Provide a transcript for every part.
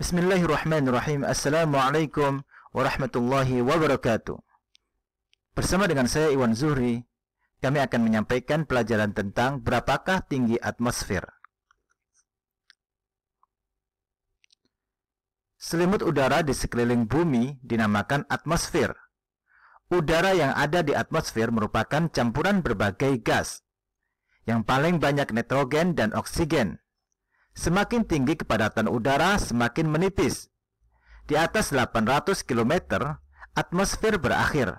Bismillahirrahmanirrahim. Assalamualaikum warahmatullahi wabarakatuh. Bersama dengan saya Iwan Zuhri, kami akan menyampaikan pelajaran tentang berapakah tinggi atmosfer. Selimut udara di sekeliling bumi dinamakan atmosfer. Udara yang ada di atmosfer merupakan campuran berbagai gas, yang paling banyak nitrogen dan oksigen. Semakin tinggi kepadatan udara semakin menipis. Di atas 800 km, atmosfer berakhir.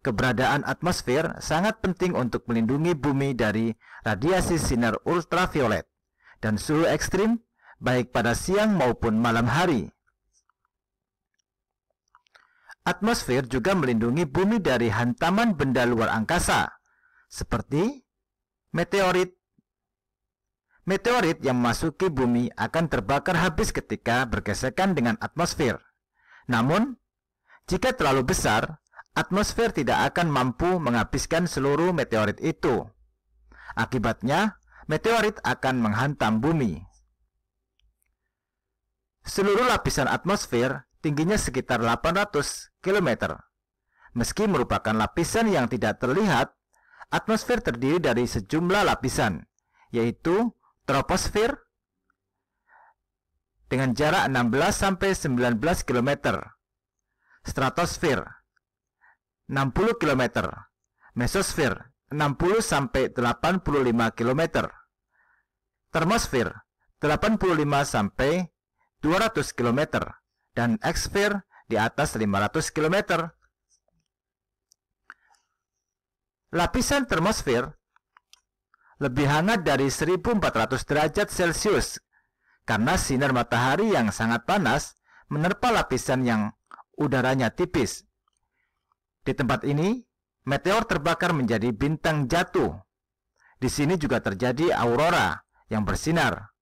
Keberadaan atmosfer sangat penting untuk melindungi bumi dari radiasi sinar ultraviolet dan suhu ekstrim baik pada siang maupun malam hari. Atmosfer juga melindungi bumi dari hantaman benda luar angkasa seperti meteorit, Meteorit yang memasuki bumi akan terbakar habis ketika bergesekan dengan atmosfer. Namun, jika terlalu besar, atmosfer tidak akan mampu menghabiskan seluruh meteorit itu. Akibatnya, meteorit akan menghantam bumi. Seluruh lapisan atmosfer tingginya sekitar 800 km. Meski merupakan lapisan yang tidak terlihat, atmosfer terdiri dari sejumlah lapisan, yaitu troposfer dengan jarak 16 sampai 19 km. Stratosfer 60 km. Mesosfer 60 sampai 85 km. Termosfer 85 sampai 200 km dan eksfer di atas 500 km. Lapisan termosfer lebih hangat dari 1400 derajat Celcius karena sinar matahari yang sangat panas menerpa lapisan yang udaranya tipis. Di tempat ini, meteor terbakar menjadi bintang jatuh. Di sini juga terjadi aurora yang bersinar.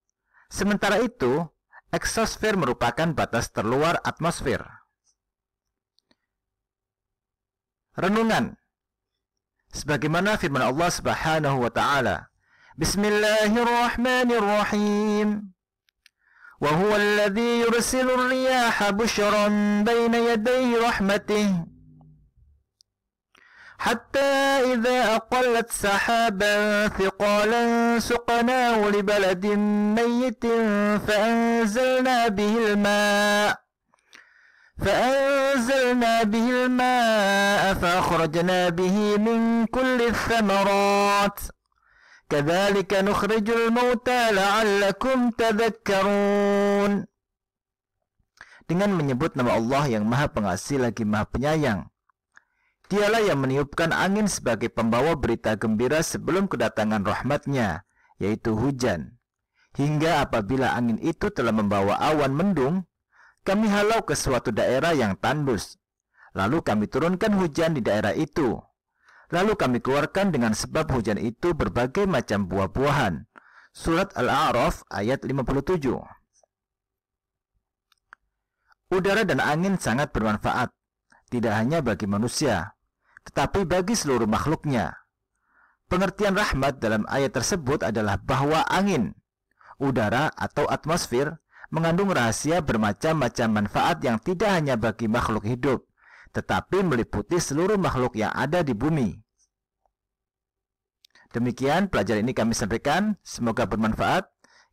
Sementara itu, eksosfer merupakan batas terluar atmosfer. Renungan sebagaimana firman Allah Subhanahu wa taala Bismillahirrahmanirrahim وهو الذي يرسل الرياح بشرا بين يدي رحمته حتى إذا أقلت سحابا ثقالا سقناه لبلد ميت فأنزلنا به الماء فأنزلنا أنزلنا به الماء فأخرجنا به من كل الثمرات كذلك نخرج الموتى لعلكم تذكرون Dengan menyebut nama Allah yang maha pengasih lagi maha penyayang. Dialah yang meniupkan angin sebagai pembawa berita gembira sebelum kedatangan rahmatnya, yaitu hujan. Hingga apabila angin itu telah membawa awan mendung, kami halau ke suatu daerah yang tandus. Lalu kami turunkan hujan di daerah itu. Lalu kami keluarkan dengan sebab hujan itu berbagai macam buah-buahan. Surat Al-A'raf ayat 57. Udara dan angin sangat bermanfaat, tidak hanya bagi manusia, tetapi bagi seluruh makhluknya. Pengertian rahmat dalam ayat tersebut adalah bahwa angin, udara atau atmosfer mengandung rahasia bermacam-macam manfaat yang tidak hanya bagi makhluk hidup, tetapi meliputi seluruh makhluk yang ada di bumi. Demikian pelajaran ini kami sampaikan, semoga bermanfaat.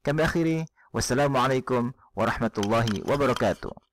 Kami akhiri, wassalamualaikum warahmatullahi wabarakatuh.